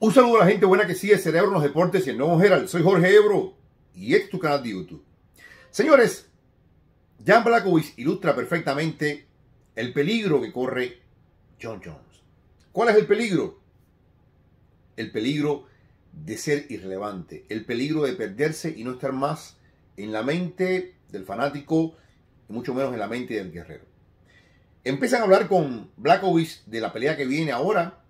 Un saludo a la gente buena que sigue Cerebro en los Deportes y el Nuevo Gerald. Soy Jorge Ebro y este es tu canal de YouTube. Señores, Jan Blackovich ilustra perfectamente el peligro que corre John Jones. ¿Cuál es el peligro? El peligro de ser irrelevante, el peligro de perderse y no estar más en la mente del fanático y mucho menos en la mente del guerrero. Empiezan a hablar con Blackowitz de la pelea que viene ahora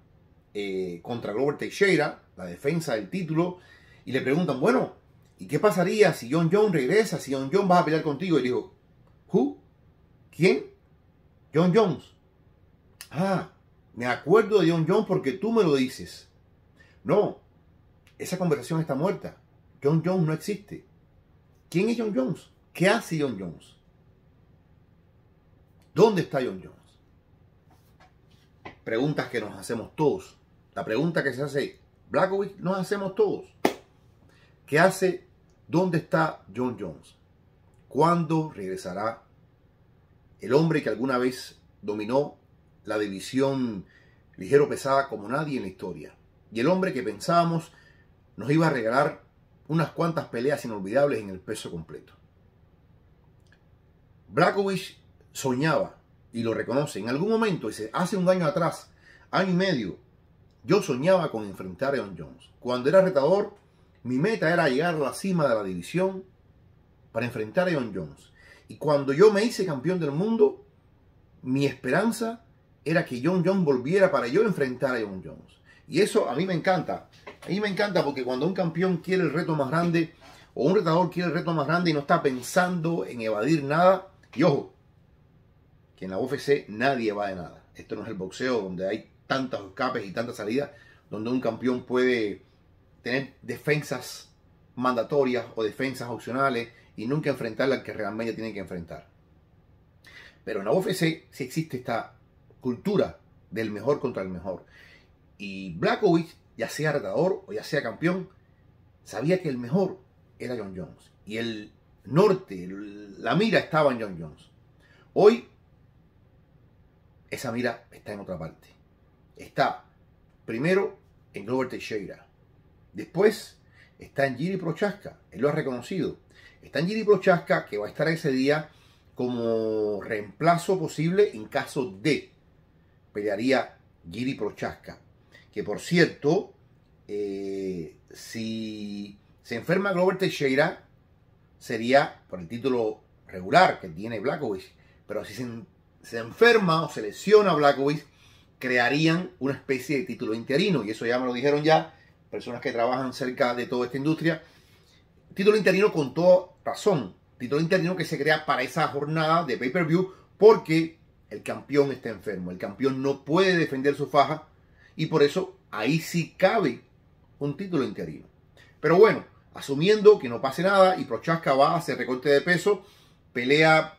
eh, contra Robert Teixeira, la defensa del título, y le preguntan, bueno, ¿y qué pasaría si John Jones regresa, si John Jones va a pelear contigo? Y dijo, ¿Quién? John Jones. Ah, me acuerdo de John Jones porque tú me lo dices. No, esa conversación está muerta. John Jones no existe. ¿Quién es John Jones? ¿Qué hace John Jones? ¿Dónde está John Jones? Preguntas que nos hacemos todos la pregunta que se hace, Blackwood, nos hacemos todos. ¿Qué hace? ¿Dónde está John Jones? ¿Cuándo regresará el hombre que alguna vez dominó la división ligero pesada como nadie en la historia? Y el hombre que pensábamos nos iba a regalar unas cuantas peleas inolvidables en el peso completo. Blackovich soñaba y lo reconoce. En algún momento, hace un año atrás, año y medio, yo soñaba con enfrentar a John Jones. Cuando era retador, mi meta era llegar a la cima de la división para enfrentar a John Jones. Y cuando yo me hice campeón del mundo, mi esperanza era que John Jones volviera para yo enfrentar a John Jones. Y eso a mí me encanta. A mí me encanta porque cuando un campeón quiere el reto más grande o un retador quiere el reto más grande y no está pensando en evadir nada, y ojo, que en la UFC nadie va de nada. Esto no es el boxeo donde hay tantos escapes y tantas salidas, donde un campeón puede tener defensas mandatorias o defensas opcionales y nunca enfrentar la que realmente tiene que enfrentar. Pero en la UFC sí existe esta cultura del mejor contra el mejor. Y Blackowitz, ya sea retador o ya sea campeón, sabía que el mejor era John Jones. Y el norte, la mira estaba en John Jones. Hoy esa mira está en otra parte. Está primero en Glover Teixeira. Después está en Giri Prochaska. Él lo ha reconocido. Está en Giri Prochaska que va a estar ese día como reemplazo posible en caso de pelearía Giri Prochaska. Que por cierto, eh, si se enferma Glover Teixeira, sería por el título regular que tiene Blackovich. Pero si se se enferma o se lesiona a crearían una especie de título interino, y eso ya me lo dijeron ya personas que trabajan cerca de toda esta industria. Título interino con toda razón, título interino que se crea para esa jornada de pay-per-view porque el campeón está enfermo, el campeón no puede defender su faja y por eso ahí sí cabe un título interino. Pero bueno, asumiendo que no pase nada y Prochaska va a hacer recorte de peso, pelea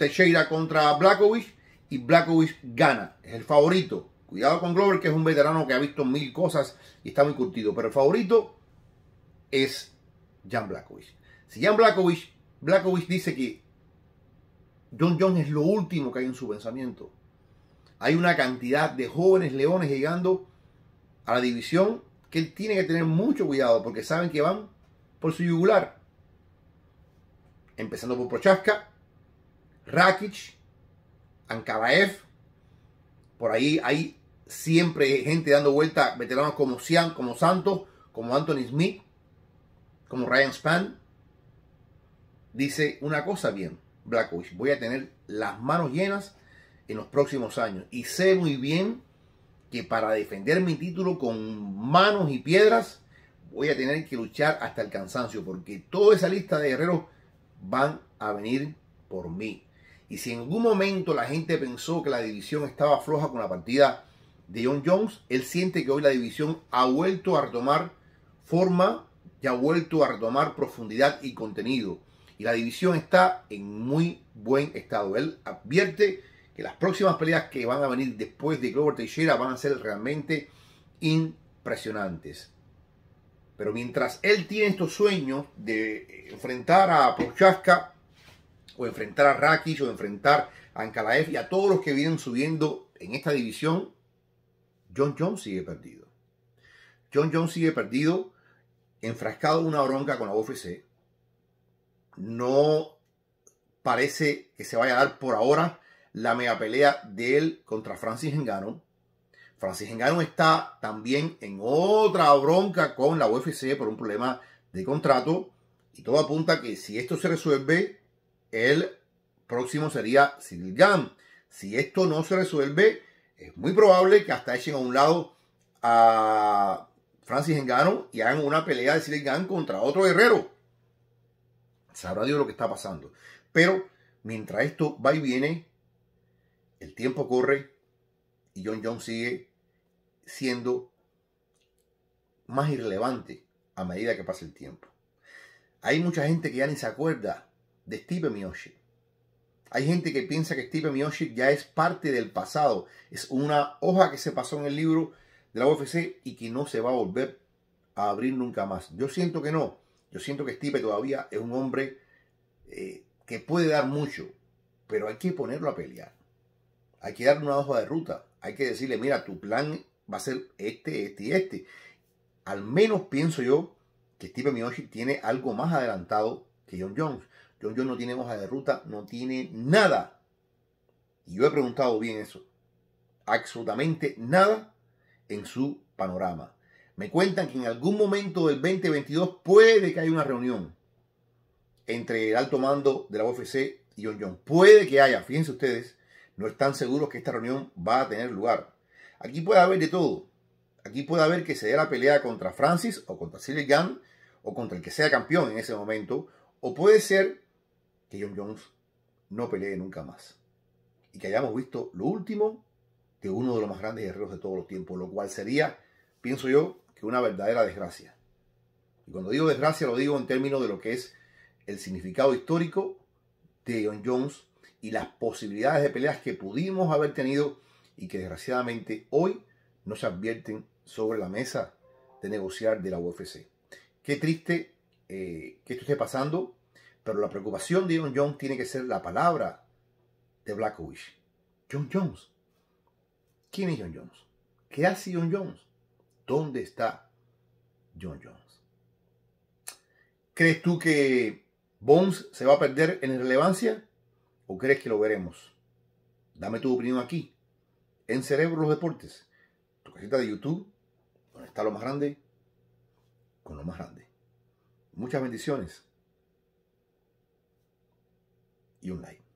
Teixeira contra Blackovich y Blackovich gana. Es el favorito. Cuidado con Glover, que es un veterano que ha visto mil cosas y está muy curtido. Pero el favorito es Jan Blackovich. Si Jan Blackovich, Blackovich dice que John Jones es lo último que hay en su pensamiento. Hay una cantidad de jóvenes leones llegando a la división que él tiene que tener mucho cuidado porque saben que van por su yugular. Empezando por Prochaska, Rakic, Ankaraev, por ahí hay siempre gente dando vuelta, veteranos como Sian, como Santos, como Anthony Smith, como Ryan Span. Dice una cosa bien, wish voy a tener las manos llenas en los próximos años y sé muy bien que para defender mi título con manos y piedras voy a tener que luchar hasta el cansancio porque toda esa lista de guerreros van a venir por mí. Y si en algún momento la gente pensó que la división estaba floja con la partida de John Jones, él siente que hoy la división ha vuelto a retomar forma y ha vuelto a retomar profundidad y contenido. Y la división está en muy buen estado. Él advierte que las próximas peleas que van a venir después de Glover Teixeira van a ser realmente impresionantes. Pero mientras él tiene estos sueños de enfrentar a Prochaska, o enfrentar a Rakis, o enfrentar a Ankalaev y a todos los que vienen subiendo en esta división, John Jones sigue perdido. John Jones sigue perdido, enfrascado en una bronca con la UFC. No parece que se vaya a dar por ahora la mega pelea de él contra Francis Engano. Francis Engano está también en otra bronca con la UFC por un problema de contrato. Y todo apunta que si esto se resuelve, el próximo sería Cyril Si esto no se resuelve, es muy probable que hasta echen a un lado a Francis Engano y hagan una pelea de Cyril contra otro guerrero. Sabrá Dios lo que está pasando. Pero mientras esto va y viene, el tiempo corre y John John sigue siendo más irrelevante a medida que pasa el tiempo. Hay mucha gente que ya ni se acuerda de Steve Miocic. Hay gente que piensa que Steve Miocic ya es parte del pasado, es una hoja que se pasó en el libro de la UFC y que no se va a volver a abrir nunca más. Yo siento que no, yo siento que Steve todavía es un hombre eh, que puede dar mucho, pero hay que ponerlo a pelear. Hay que darle una hoja de ruta, hay que decirle, mira, tu plan va a ser este, este y este. Al menos pienso yo que Steve Miocic tiene algo más adelantado que John Jones. John John no tiene hoja de ruta, no tiene nada. Y yo he preguntado bien eso. Absolutamente nada en su panorama. Me cuentan que en algún momento del 2022 puede que haya una reunión entre el alto mando de la UFC y John John. Puede que haya, fíjense ustedes, no están seguros que esta reunión va a tener lugar. Aquí puede haber de todo. Aquí puede haber que se dé la pelea contra Francis o contra Cyril o contra el que sea campeón en ese momento. O puede ser que John Jones no pelee nunca más. Y que hayamos visto lo último de uno de los más grandes guerreros de todos los tiempos, lo cual sería, pienso yo, que una verdadera desgracia. Y cuando digo desgracia lo digo en términos de lo que es el significado histórico de John Jones y las posibilidades de peleas que pudimos haber tenido y que desgraciadamente hoy no se advierten sobre la mesa de negociar de la UFC. Qué triste eh, que esto esté pasando pero la preocupación de John Jones tiene que ser la palabra de black wish John Jones. ¿Quién es John Jones? ¿Qué hace John Jones? ¿Dónde está John Jones? ¿Crees tú que Bones se va a perder en relevancia? ¿O crees que lo veremos? Dame tu opinión aquí, en Cerebro los Deportes, tu casita de YouTube, donde está lo más grande, con lo más grande. Muchas bendiciones. Unite.